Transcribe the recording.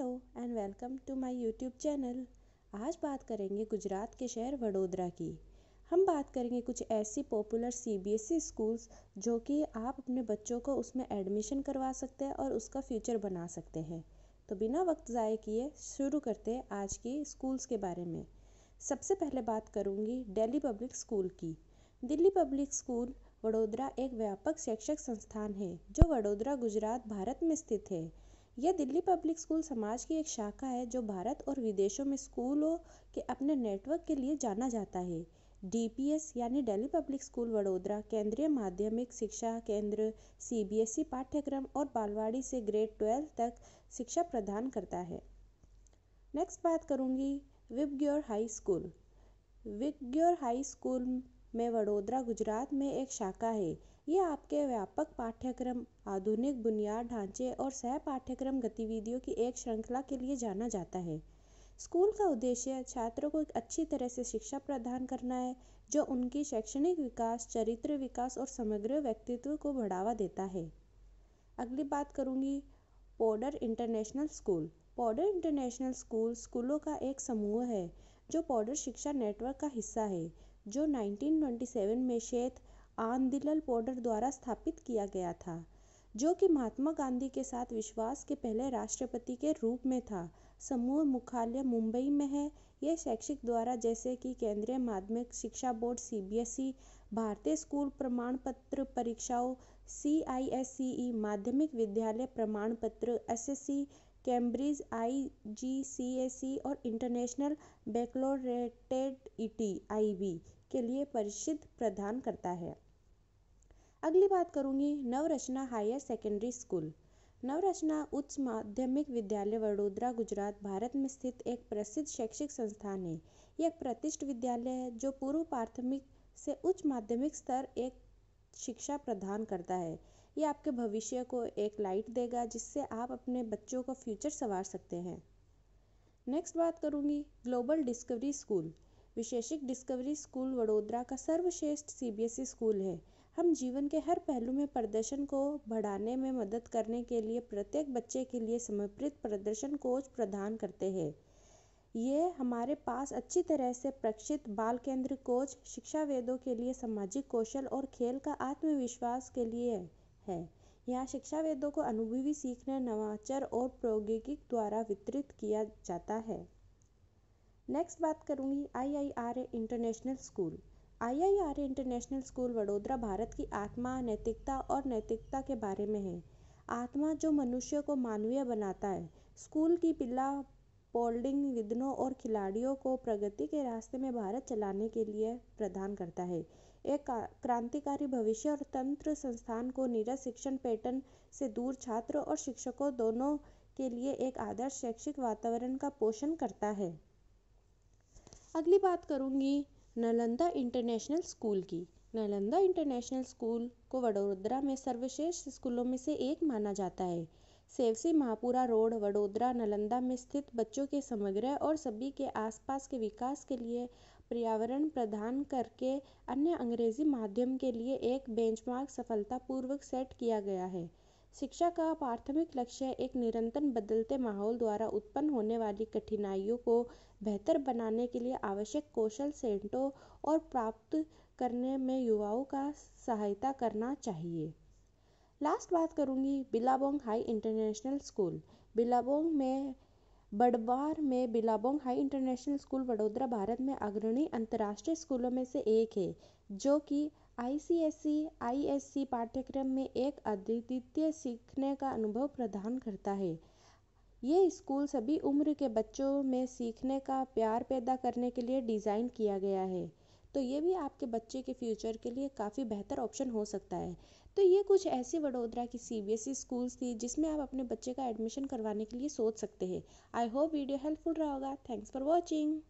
hello and welcome to my YouTube channel आज बात करेंगे गुजरात के शहर वडोदरा की हम बात करेंगे कुछ ऐसी पॉपुलर सीबीएसई स्कूल्स जो कि आप अपने बच्चों को उसमें एडमिशन करवा सकते हैं और उसका फ्यूचर बना सकते हैं तो बिना वक्त ज़ाय किए शुरू करते हैं आज की स्कूल्स के बारे में सबसे पहले बात करूँगी डेली पब्लिक स्कूल की दिल्ली पब्लिक स्कूल वडोदरा एक व्यापक शैक्षिक संस्थान है जो वडोदरा गुजरात भारत में स्थित है यह दिल्ली पब्लिक स्कूल समाज की एक शाखा है जो भारत और विदेशों में स्कूलों के अपने नेटवर्क के लिए जाना जाता है डीपीएस यानी दिल्ली पब्लिक स्कूल वडोदरा केंद्रीय माध्यमिक शिक्षा केंद्र सीबीएसई e पाठ्यक्रम और बालवाड़ी से ग्रेड ट्वेल्व तक शिक्षा प्रदान करता है नेक्स्ट बात करूँगी Vibgyor high school Vibgyor high school में वडोदरा गुजरात में एक शाखा है ये आपके व्यापक पाठ्यक्रम आधुनिक बुनियाद ढांचे और सह पाठ्यक्रम गतिविधियों की एक श्रृंखला के लिए जाना जाता है स्कूल का उद्देश्य छात्रों को एक अच्छी तरह से शिक्षा प्रदान करना है जो उनकी शैक्षणिक विकास चरित्र विकास और समग्र व्यक्तित्व को बढ़ावा देता है अगली बात करूँगी Podar international school Podar international school स्कूलों का एक समूह है जो पोडर शिक्षा नेटवर्क का हिस्सा है जो 1927 में श्वेत आंदीलल पोडर द्वारा स्थापित किया गया था जो कि महात्मा गांधी के साथ विश्वास के पहले राष्ट्रपति के रूप में था समूह मुख्यालय मुंबई में है यह शैक्षिक द्वारा जैसे कि केंद्रीय माध्यमिक शिक्षा बोर्ड सीबीएसई e, भारतीय स्कूल प्रमाण पत्र परीक्षाओं सी e e, माध्यमिक विद्यालय प्रमाण पत्र एस कैम्ब्रिज आई और इंटरनेशनल बेक्लोरेटेड आई के लिए परिषद प्रदान करता है अगली बात करूंगी Navrachana higher secondary school Navrachana उच्च माध्यमिक विद्यालय वडोदरा गुजरात भारत में स्थित एक प्रसिद्ध शैक्षिक संस्थान है यह एक विद्यालय है जो पूर्व प्राथमिक से उच्च माध्यमिक स्तर एक शिक्षा प्रदान करता है ये आपके भविष्य को एक लाइट देगा जिससे आप अपने बच्चों का फ्यूचर संवार सकते हैं नेक्स्ट बात करूँगी ग्लोबल डिस्कवरी स्कूल विशेषिक डिस्कवरी स्कूल वडोदरा का सर्वश्रेष्ठ सीबीएसई स्कूल e है हम जीवन के हर पहलू में प्रदर्शन को बढ़ाने में मदद करने के लिए प्रत्येक बच्चे के लिए समर्पित प्रदर्शन कोच प्रदान करते हैं ये हमारे पास अच्छी तरह से प्रशिक्षित बाल केंद्र कोच शिक्षाविदों के लिए सामाजिक कौशल और खेल का आत्मविश्वास के लिए है यहाँ शिक्षाविदों को अनुभवी सीखने नवाचार और प्रौद्योगिक द्वारा वितरित किया जाता है नेक्स्ट बात करूँगी I I R A international school I I R A international school Vadodara Bharat की आत्मा नैतिकता और नैतिकता के बारे में है आत्मा जो मनुष्य को मानवीय बनाता है स्कूल की पिल्ला स्पोर्डिंग विदनों और खिलाड़ियों को प्रगति के रास्ते में भारत चलाने के लिए प्रदान करता है एक क्रांतिकारी भविष्य और तंत्र संस्थान को नीरज शिक्षण पैटर्न से दूर छात्र और शिक्षकों दोनों के लिए एक आदर्श शैक्षिक वातावरण का पोषण करता है अगली बात करूंगी नालंदा इंटरनेशनल स्कूल की नालंदा इंटरनेशनल स्कूल को वडोदरा में सर्वश्रेष्ठ स्कूलों में से एक माना जाता है सेवसी महापुरा रोड वडोदरा नालंदा में स्थित बच्चों के समग्र और सभी के आसपास के विकास के लिए पर्यावरण प्रदान करके अन्य अंग्रेजी माध्यम के लिए एक बेंचमार्क सफलतापूर्वक सेट किया गया है शिक्षा का प्राथमिक लक्ष्य एक निरंतर बदलते माहौल द्वारा उत्पन्न होने वाली कठिनाइयों को बेहतर बनाने के लिए आवश्यक कौशल सेंटों और प्राप्त करने में युवाओं का सहायता करना चाहिए लास्ट बात करूँगी Billabong high international school Billabong में बड़वार में Billabong high international school Vadodara Bharat में अग्रणी अंतर्राष्ट्रीय स्कूलों में से एक है जो कि आईसीएसई आईएससी e, पाठ्यक्रम में एक अद्वितीय सीखने का अनुभव प्रदान करता है ये स्कूल सभी उम्र के बच्चों में सीखने का प्यार पैदा करने के लिए डिज़ाइन किया गया है तो ये भी आपके बच्चे के फ्यूचर के लिए काफ़ी बेहतर ऑप्शन हो सकता है तो ये कुछ ऐसे वडोदरा की C B S E schools थी जिसमें आप अपने बच्चे का एडमिशन करवाने के लिए सोच सकते हैं आई होप वीडियो हेल्पफुल रहा होगा थैंक्स फॉर वॉचिंग